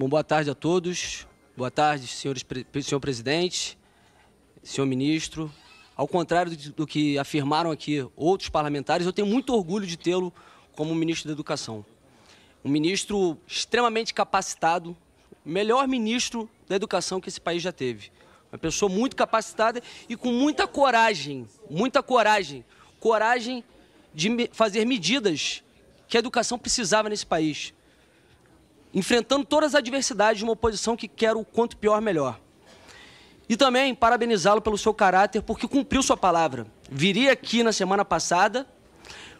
Bom, boa tarde a todos. Boa tarde, senhores, senhor presidente, senhor ministro. Ao contrário do que afirmaram aqui outros parlamentares, eu tenho muito orgulho de tê-lo como ministro da Educação. Um ministro extremamente capacitado, melhor ministro da Educação que esse país já teve. Uma pessoa muito capacitada e com muita coragem, muita coragem, coragem de fazer medidas que a educação precisava nesse país enfrentando todas as adversidades de uma oposição que quer o quanto pior, melhor. E também parabenizá-lo pelo seu caráter, porque cumpriu sua palavra. Viria aqui na semana passada,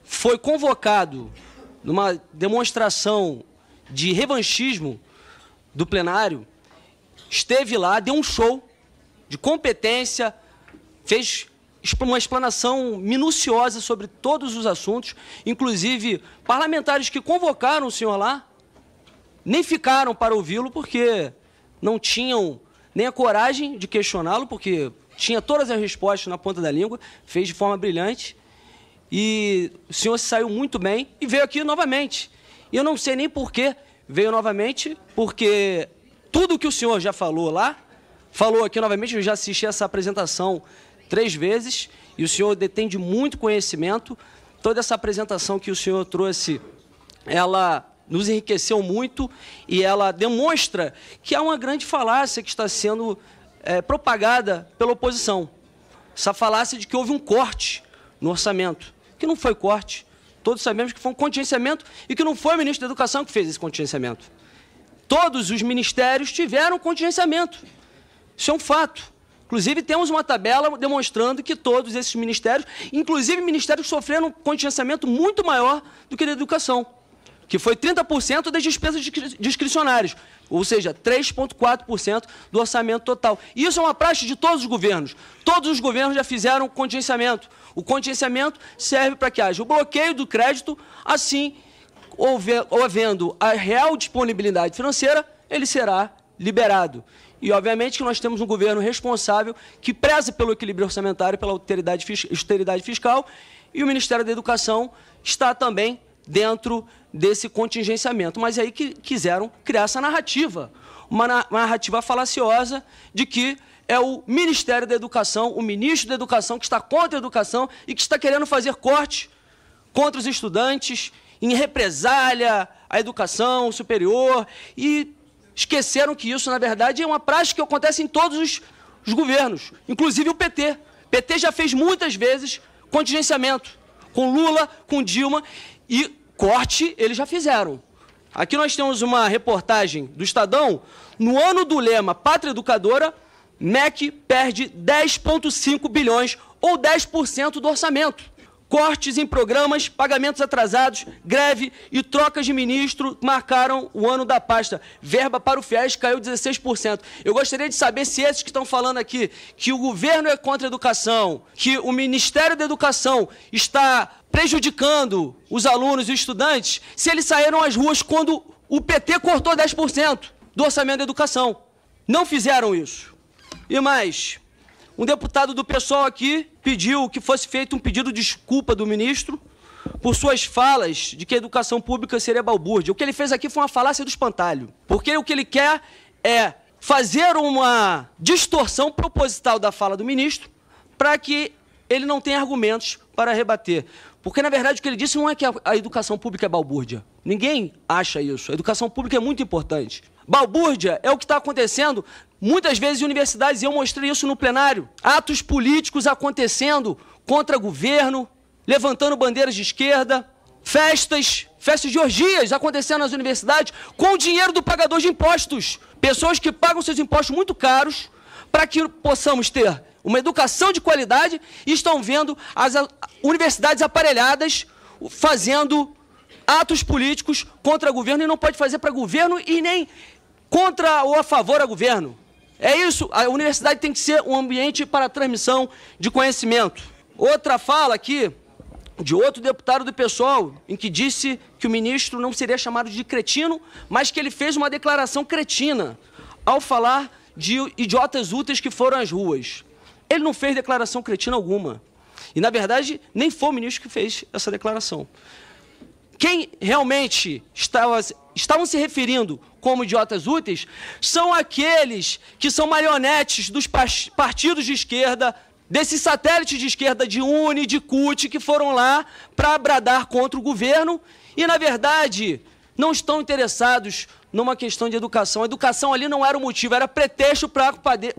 foi convocado numa demonstração de revanchismo do plenário, esteve lá, deu um show de competência, fez uma explanação minuciosa sobre todos os assuntos, inclusive parlamentares que convocaram o senhor lá nem ficaram para ouvi-lo porque não tinham nem a coragem de questioná-lo, porque tinha todas as respostas na ponta da língua, fez de forma brilhante. E o senhor se saiu muito bem e veio aqui novamente. E eu não sei nem por que veio novamente, porque tudo que o senhor já falou lá, falou aqui novamente, eu já assisti essa apresentação três vezes, e o senhor detém de muito conhecimento. Toda essa apresentação que o senhor trouxe, ela nos enriqueceu muito e ela demonstra que há uma grande falácia que está sendo é, propagada pela oposição. Essa falácia de que houve um corte no orçamento, que não foi corte. Todos sabemos que foi um contingenciamento e que não foi o ministro da Educação que fez esse contingenciamento. Todos os ministérios tiveram contingenciamento. Isso é um fato. Inclusive, temos uma tabela demonstrando que todos esses ministérios, inclusive ministérios, sofreram um contingenciamento muito maior do que da educação que foi 30% das despesas discricionárias, ou seja, 3,4% do orçamento total. E isso é uma praxe de todos os governos. Todos os governos já fizeram contingenciamento. O contingenciamento serve para que haja o bloqueio do crédito, assim, havendo a real disponibilidade financeira, ele será liberado. E, obviamente, que nós temos um governo responsável que preza pelo equilíbrio orçamentário, pela austeridade fiscal, e o Ministério da Educação está também dentro desse contingenciamento. Mas é aí que quiseram criar essa narrativa, uma narrativa falaciosa de que é o Ministério da Educação, o ministro da Educação que está contra a educação e que está querendo fazer corte contra os estudantes em represália à educação superior e esqueceram que isso, na verdade, é uma prática que acontece em todos os, os governos, inclusive o PT. O PT já fez muitas vezes contingenciamento com Lula, com Dilma e corte eles já fizeram. Aqui nós temos uma reportagem do Estadão. No ano do lema Pátria Educadora, MEC perde 10,5 bilhões ou 10% do orçamento. Cortes em programas, pagamentos atrasados, greve e trocas de ministro marcaram o ano da pasta. Verba para o FIES caiu 16%. Eu gostaria de saber se esses que estão falando aqui que o governo é contra a educação, que o Ministério da Educação está prejudicando os alunos e os estudantes se eles saíram às ruas quando o PT cortou 10% do orçamento da educação. Não fizeram isso. E mais, um deputado do PSOL aqui pediu que fosse feito um pedido de desculpa do ministro por suas falas de que a educação pública seria balbúrdia. O que ele fez aqui foi uma falácia do espantalho. Porque o que ele quer é fazer uma distorção proposital da fala do ministro para que ele não tem argumentos para rebater. Porque, na verdade, o que ele disse não é que a, educação pública é balbúrdia. Ninguém acha isso. A educação pública é muito importante. Balbúrdia é o que está acontecendo muitas vezes em universidades, e eu mostrei isso no plenário. Atos políticos acontecendo contra governo, levantando bandeiras de esquerda, festas, festas de orgias acontecendo nas universidades com o dinheiro do pagador de impostos. Pessoas que pagam seus impostos muito caros para que possamos ter uma educação de qualidade e estão vendo as universidades aparelhadas fazendo atos políticos contra governo e não pode fazer para governo e nem contra ou a favor a governo. É isso, a universidade tem que ser um ambiente para transmissão de conhecimento. Outra fala aqui de outro deputado do PSOL, em que disse que o ministro não seria chamado de cretino, mas que ele fez uma declaração cretina ao falar de idiotas úteis que foram às ruas. Ele não fez declaração cretina alguma. E, na verdade, nem foi o ministro que fez essa declaração. Quem realmente estava, estavam se referindo como idiotas úteis são aqueles que são marionetes dos partidos de esquerda, desses satélites de esquerda de Uni, de CUT, que foram lá para bradar contra o governo e, na verdade, não estão interessados numa questão de educação. A educação ali não era o motivo, era pretexto para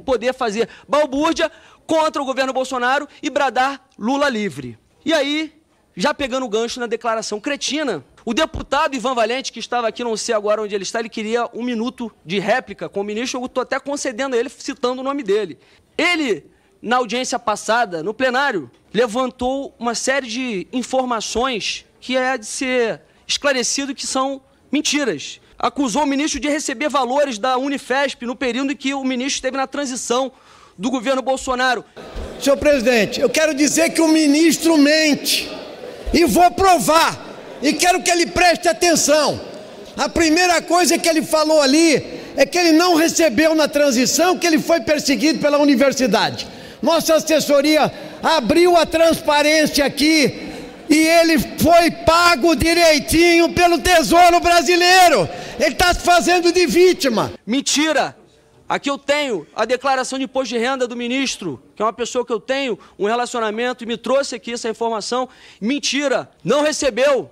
poder fazer balbúrdia contra o governo Bolsonaro e bradar Lula livre. E aí, já pegando o gancho na declaração cretina, o deputado Ivan Valente, que estava aqui, não sei agora onde ele está, ele queria um minuto de réplica com o ministro, eu estou até concedendo a ele, citando o nome dele. Ele, na audiência passada, no plenário, levantou uma série de informações que é de ser esclarecido que são mentiras. Acusou o ministro de receber valores da Unifesp no período em que o ministro esteve na transição do governo Bolsonaro. Senhor presidente, eu quero dizer que o ministro mente e vou provar e quero que ele preste atenção. A primeira coisa que ele falou ali é que ele não recebeu na transição, que ele foi perseguido pela universidade. Nossa assessoria abriu a transparência aqui, e ele foi pago direitinho pelo Tesouro Brasileiro. Ele está se fazendo de vítima. Mentira! Aqui eu tenho a declaração de imposto de renda do ministro, que é uma pessoa que eu tenho um relacionamento e me trouxe aqui essa informação. Mentira, não recebeu.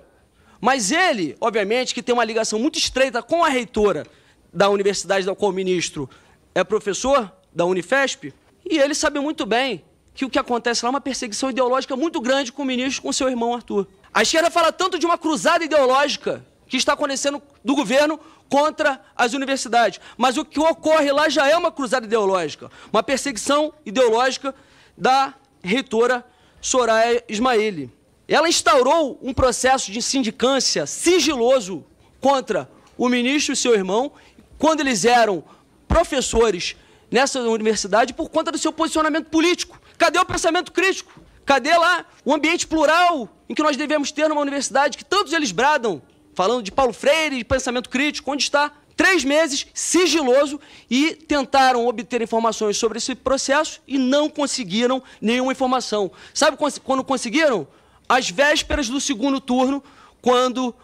Mas ele, obviamente, que tem uma ligação muito estreita com a reitora da universidade da qual o ministro é professor, da Unifesp, e ele sabe muito bem que o que acontece lá é uma perseguição ideológica muito grande com o ministro, com seu irmão Arthur. A esquerda fala tanto de uma cruzada ideológica que está acontecendo do governo contra as universidades. Mas o que ocorre lá já é uma cruzada ideológica, uma perseguição ideológica da reitora Soraya Ismaili. Ela instaurou um processo de sindicância sigiloso contra o ministro e seu irmão, quando eles eram professores nessa universidade, por conta do seu posicionamento político. Cadê o pensamento crítico? Cadê lá o ambiente plural em que nós devemos ter numa universidade que tantos eles bradam, falando de Paulo Freire, de pensamento crítico? Onde está? Três meses sigiloso e tentaram obter informações sobre esse processo e não conseguiram nenhuma informação. Sabe quando conseguiram? Às vésperas do segundo turno, quando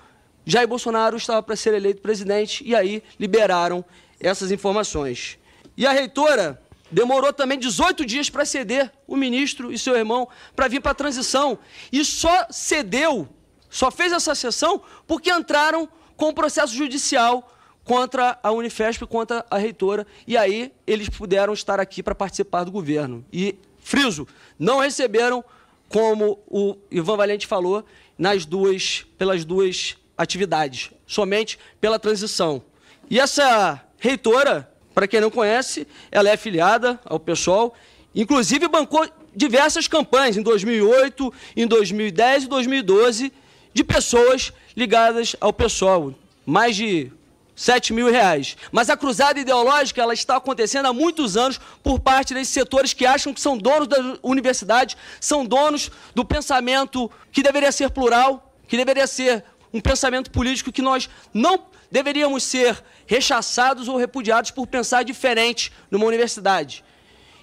Jair Bolsonaro estava para ser eleito presidente, e aí liberaram essas informações. E a reitora Demorou também 18 dias para ceder o ministro e seu irmão para vir para a transição. E só cedeu, só fez essa sessão porque entraram com o processo judicial contra a Unifesp, contra a reitora. E aí eles puderam estar aqui para participar do governo. E, friso, não receberam, como o Ivan Valente falou, nas duas, pelas duas atividades, somente pela transição. E essa reitora para quem não conhece, ela é afiliada ao PSOL, inclusive bancou diversas campanhas em 2008, em 2010 e 2012 de pessoas ligadas ao PSOL, mais de 7 mil reais. Mas a cruzada ideológica ela está acontecendo há muitos anos por parte desses setores que acham que são donos da universidade, são donos do pensamento que deveria ser plural, que deveria ser um pensamento político que nós não deveríamos ser rechaçados ou repudiados por pensar diferente numa universidade.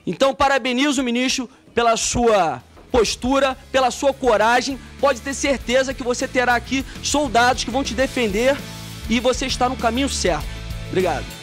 Então, parabenizo o ministro pela sua postura, pela sua coragem. Pode ter certeza que você terá aqui soldados que vão te defender e você está no caminho certo. Obrigado.